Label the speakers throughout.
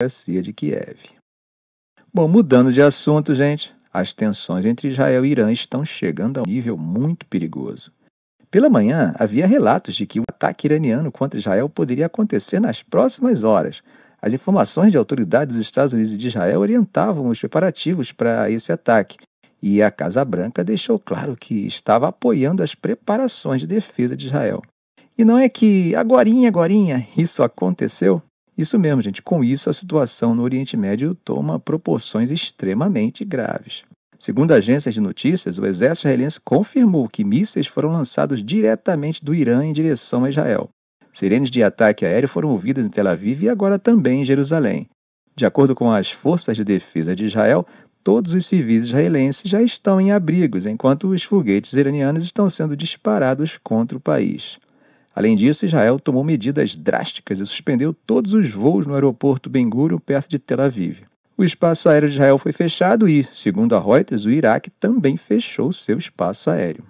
Speaker 1: democracia de Kiev. Bom, mudando de assunto, gente, as tensões entre Israel e Irã estão chegando a um nível muito perigoso. Pela manhã, havia relatos de que o ataque iraniano contra Israel poderia acontecer nas próximas horas. As informações de autoridades dos Estados Unidos e de Israel orientavam os preparativos para esse ataque, e a Casa Branca deixou claro que estava apoiando as preparações de defesa de Israel. E não é que agorinha, agorinha, isso aconteceu? Isso mesmo, gente. Com isso, a situação no Oriente Médio toma proporções extremamente graves. Segundo agências de notícias, o exército israelense confirmou que mísseis foram lançados diretamente do Irã em direção a Israel. Sirenes de ataque aéreo foram ouvidas em Tel Aviv e agora também em Jerusalém. De acordo com as forças de defesa de Israel, todos os civis israelenses já estão em abrigos, enquanto os foguetes iranianos estão sendo disparados contra o país. Além disso, Israel tomou medidas drásticas e suspendeu todos os voos no aeroporto Ben Gurion, perto de Tel Aviv. O espaço aéreo de Israel foi fechado e, segundo a Reuters, o Iraque também fechou seu espaço aéreo.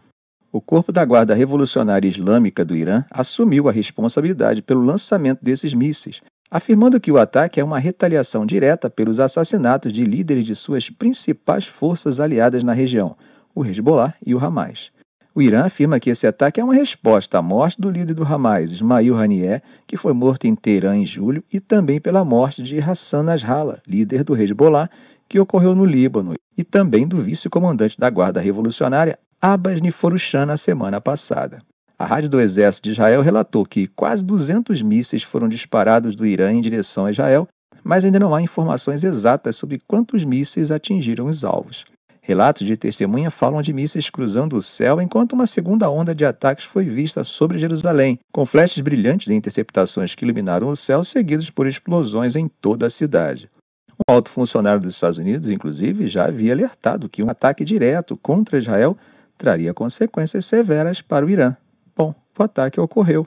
Speaker 1: O Corpo da Guarda Revolucionária Islâmica do Irã assumiu a responsabilidade pelo lançamento desses mísseis, afirmando que o ataque é uma retaliação direta pelos assassinatos de líderes de suas principais forças aliadas na região, o Hezbollah e o Hamas. O Irã afirma que esse ataque é uma resposta à morte do líder do Hamas, Ismail Haniyeh, que foi morto em Teherã em julho, e também pela morte de Hassan Nasrallah, líder do Hezbollah, que ocorreu no Líbano, e também do vice-comandante da Guarda Revolucionária, Abbas Niforushan, na semana passada. A rádio do Exército de Israel relatou que quase 200 mísseis foram disparados do Irã em direção a Israel, mas ainda não há informações exatas sobre quantos mísseis atingiram os alvos. Relatos de testemunha falam de mísseis cruzando o céu, enquanto uma segunda onda de ataques foi vista sobre Jerusalém, com flashes brilhantes de interceptações que iluminaram o céu, seguidos por explosões em toda a cidade. Um alto funcionário dos Estados Unidos, inclusive, já havia alertado que um ataque direto contra Israel traria consequências severas para o Irã. Bom, o ataque ocorreu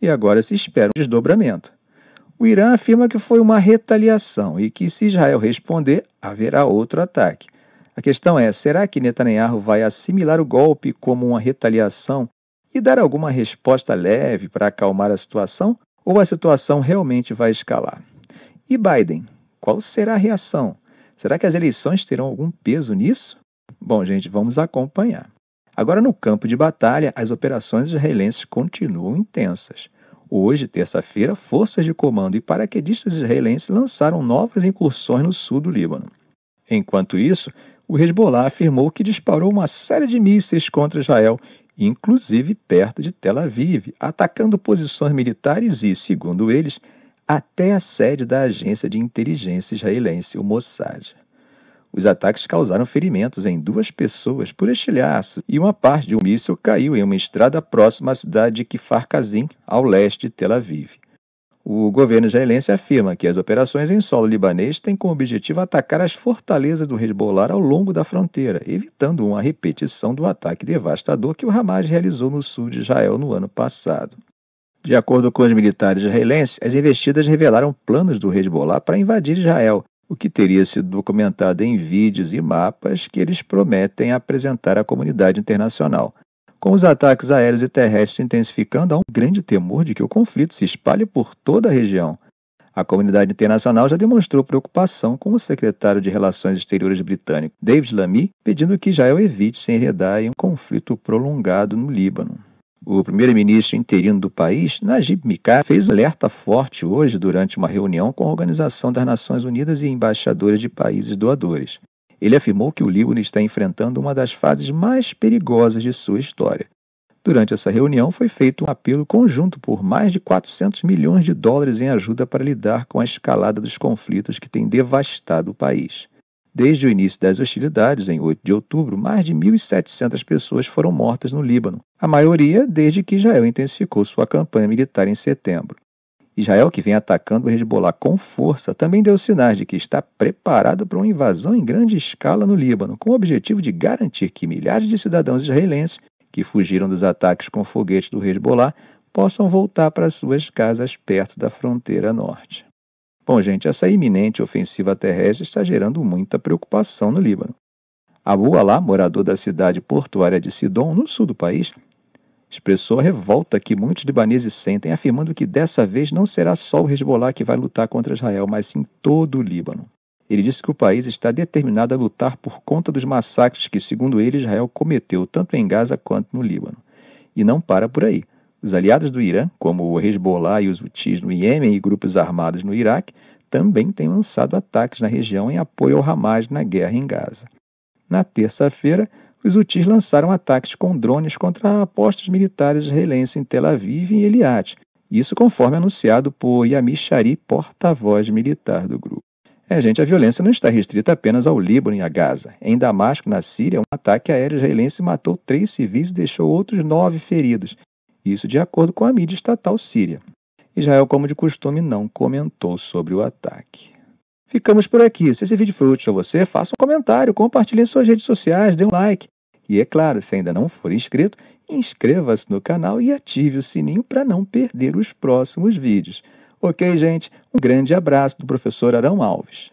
Speaker 1: e agora se espera um desdobramento. O Irã afirma que foi uma retaliação e que, se Israel responder, haverá outro ataque. A questão é: será que Netanyahu vai assimilar o golpe como uma retaliação e dar alguma resposta leve para acalmar a situação? Ou a situação realmente vai escalar? E Biden? Qual será a reação? Será que as eleições terão algum peso nisso? Bom, gente, vamos acompanhar. Agora, no campo de batalha, as operações israelenses continuam intensas. Hoje, terça-feira, forças de comando e paraquedistas israelenses lançaram novas incursões no sul do Líbano. Enquanto isso, o Hezbollah afirmou que disparou uma série de mísseis contra Israel, inclusive perto de Tel Aviv, atacando posições militares e, segundo eles, até a sede da agência de inteligência israelense, o Mossad. Os ataques causaram ferimentos em duas pessoas por estilhaço e uma parte de um míssil caiu em uma estrada próxima à cidade de Kfar Kazim, ao leste de Tel Aviv. O governo israelense afirma que as operações em solo libanês têm como objetivo atacar as fortalezas do Hezbollah ao longo da fronteira, evitando uma repetição do ataque devastador que o Hamas realizou no sul de Israel no ano passado. De acordo com os militares israelenses, as investidas revelaram planos do Hezbollah para invadir Israel, o que teria sido documentado em vídeos e mapas que eles prometem apresentar à comunidade internacional. Com os ataques aéreos e terrestres se intensificando, há um grande temor de que o conflito se espalhe por toda a região. A comunidade internacional já demonstrou preocupação com o secretário de Relações Exteriores britânico, David Lamy, pedindo que Israel evite se enredar em um conflito prolongado no Líbano. O primeiro-ministro interino do país, Najib Mikah, fez alerta forte hoje durante uma reunião com a Organização das Nações Unidas e embaixadores de países doadores. Ele afirmou que o Líbano está enfrentando uma das fases mais perigosas de sua história. Durante essa reunião foi feito um apelo conjunto por mais de 400 milhões de dólares em ajuda para lidar com a escalada dos conflitos que tem devastado o país. Desde o início das hostilidades, em 8 de outubro, mais de 1.700 pessoas foram mortas no Líbano, a maioria desde que Israel intensificou sua campanha militar em setembro. Israel, que vem atacando o Hezbollah com força, também deu sinais de que está preparado para uma invasão em grande escala no Líbano, com o objetivo de garantir que milhares de cidadãos israelenses que fugiram dos ataques com foguetes do Hezbollah possam voltar para suas casas perto da fronteira norte. Bom, gente, essa iminente ofensiva terrestre está gerando muita preocupação no Líbano. Abu Alá, morador da cidade portuária de Sidon, no sul do país, expressou a revolta que muitos libaneses sentem, afirmando que dessa vez não será só o Hezbollah que vai lutar contra Israel, mas sim todo o Líbano. Ele disse que o país está determinado a lutar por conta dos massacres que, segundo ele, Israel cometeu tanto em Gaza quanto no Líbano. E não para por aí. Os aliados do Irã, como o Hezbollah e os Houthis no Iêmen e grupos armados no Iraque, também têm lançado ataques na região em apoio ao Hamas na guerra em Gaza. Na terça-feira, os hutis lançaram ataques com drones contra postos militares israelenses em Tel Aviv e Eliat. isso conforme anunciado por Yami Shari, porta-voz militar do grupo. É, gente, a violência não está restrita apenas ao Líbano e a Gaza. Em Damasco, na Síria, um ataque aéreo israelense matou três civis e deixou outros nove feridos. Isso de acordo com a mídia estatal síria. Israel, como de costume, não comentou sobre o ataque. Ficamos por aqui. Se esse vídeo foi útil a você, faça um comentário, compartilhe em suas redes sociais, dê um like. E é claro, se ainda não for inscrito, inscreva-se no canal e ative o sininho para não perder os próximos vídeos. Ok, gente? Um grande abraço do professor Arão Alves.